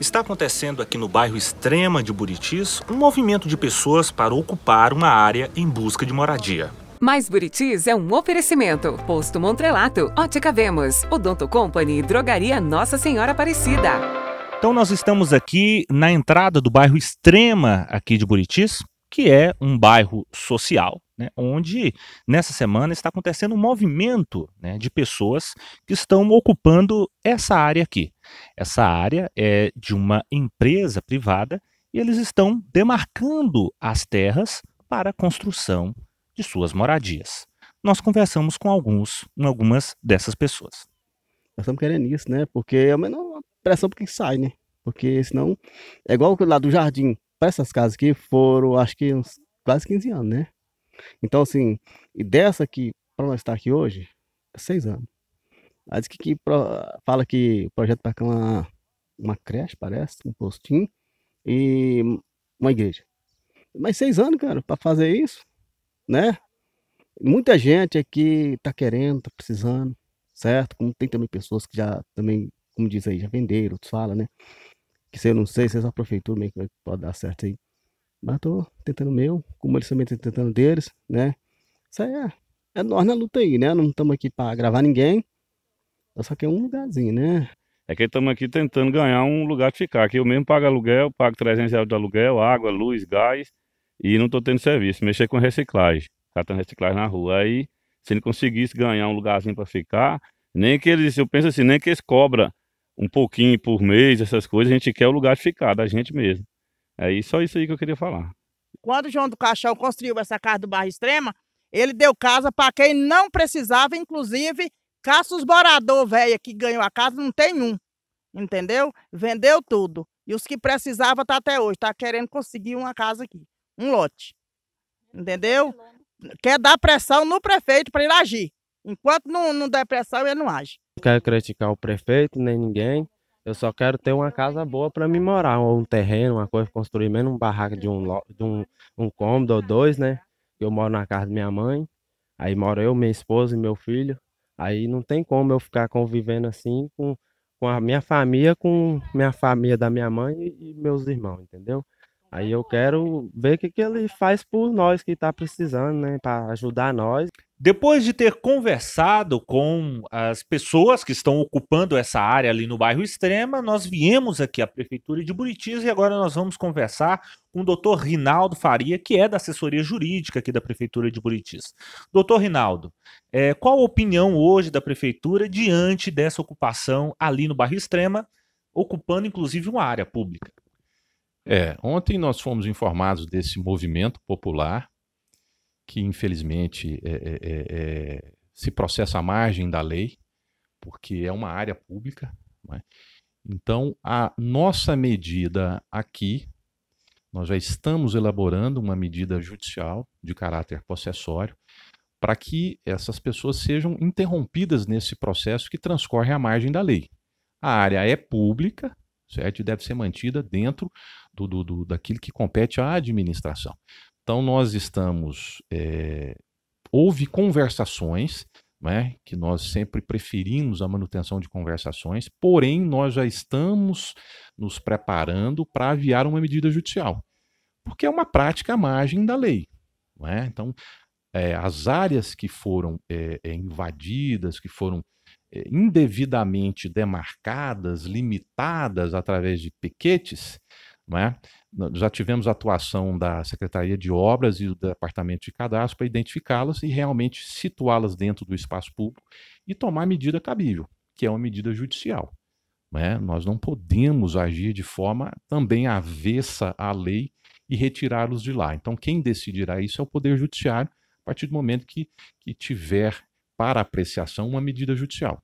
Está acontecendo aqui no bairro Extrema de Buritis um movimento de pessoas para ocupar uma área em busca de moradia. Mais Buritis é um oferecimento. Posto Montrelato, Ótica Vemos, Odonto Company, Drogaria Nossa Senhora Aparecida. Então nós estamos aqui na entrada do bairro Extrema aqui de Buritis, que é um bairro social, né, onde nessa semana está acontecendo um movimento né, de pessoas que estão ocupando essa área aqui. Essa área é de uma empresa privada e eles estão demarcando as terras para a construção de suas moradias. Nós conversamos com alguns, com algumas dessas pessoas. Nós estamos querendo isso, né? Porque é a menor pressão porque sai, né? Porque senão é igual lá do jardim. Para essas casas aqui foram, acho que uns quase 15 anos, né? Então, assim, e dessa que para nós estar aqui hoje, é seis anos. Aí diz que, que fala que o projeto para é uma, uma creche, parece, um postinho, e uma igreja. Mas seis anos, cara, para fazer isso, né? Muita gente aqui tá querendo, tá precisando, certo? Como tem também pessoas que já também, como diz aí, já venderam, outros falam, né? Que se eu não sei, se é só a prefeitura meio que pode dar certo aí. Mas tô tentando o meu, como eles também estão tentando deles, né? Isso aí é, é nós na luta aí, né? Não estamos aqui para gravar ninguém. Só só é um lugarzinho, né? É que estamos aqui tentando ganhar um lugar de ficar. Aqui eu mesmo pago aluguel, pago 300 reais de aluguel, água, luz, gás. E não estou tendo serviço. Mexer com reciclagem. Catando tá reciclagem na rua. Aí, se ele conseguisse ganhar um lugarzinho para ficar, nem que eles, eu penso assim, nem que eles cobram um pouquinho por mês, essas coisas, a gente quer o lugar de ficar, da gente mesmo. É só isso aí que eu queria falar. Quando João do Caixão construiu essa casa do Barra Extrema, ele deu casa para quem não precisava, inclusive, caça morador velho que ganhou a casa, não tem um. Entendeu? Vendeu tudo. E os que precisavam tá até hoje, tá querendo conseguir uma casa aqui, um lote. Entendeu? Quer dar pressão no prefeito para ele agir. Enquanto não, não der pressão, ele não age. Não quero criticar o prefeito, nem ninguém. Eu só quero ter uma casa boa para me morar, ou um terreno, uma coisa, construir mesmo um barraco de um, de um, um cômodo ou dois, né? Eu moro na casa da minha mãe, aí moro eu, minha esposa e meu filho. Aí não tem como eu ficar convivendo assim com, com a minha família, com minha família da minha mãe e, e meus irmãos, entendeu? Aí eu quero ver o que, que ele faz por nós que está precisando, né? Para ajudar nós. Depois de ter conversado com as pessoas que estão ocupando essa área ali no bairro Extrema, nós viemos aqui à Prefeitura de Buritis e agora nós vamos conversar com o doutor Rinaldo Faria, que é da assessoria jurídica aqui da Prefeitura de Buritis. Doutor Rinaldo, é, qual a opinião hoje da Prefeitura diante dessa ocupação ali no bairro Extrema, ocupando inclusive uma área pública? É, ontem nós fomos informados desse movimento popular que infelizmente é é, é, é, se processa à margem da lei, porque é uma área pública. É? Então, a nossa medida aqui, nós já estamos elaborando uma medida judicial de caráter possessório para que essas pessoas sejam interrompidas nesse processo que transcorre à margem da lei. A área é pública, certo? E deve ser mantida dentro do, do, do daquilo que compete à administração. Então, nós estamos. É, houve conversações, né, que nós sempre preferimos a manutenção de conversações, porém, nós já estamos nos preparando para aviar uma medida judicial, porque é uma prática à margem da lei. Né? Então, é, as áreas que foram é, é invadidas, que foram é, indevidamente demarcadas, limitadas através de piquetes, né? Já tivemos atuação da Secretaria de Obras e do Departamento de Cadastro para identificá-las e realmente situá-las dentro do espaço público e tomar medida cabível, que é uma medida judicial. Né? Nós não podemos agir de forma também avessa à lei e retirá-los de lá. Então, quem decidirá isso é o Poder Judiciário, a partir do momento que, que tiver para apreciação uma medida judicial.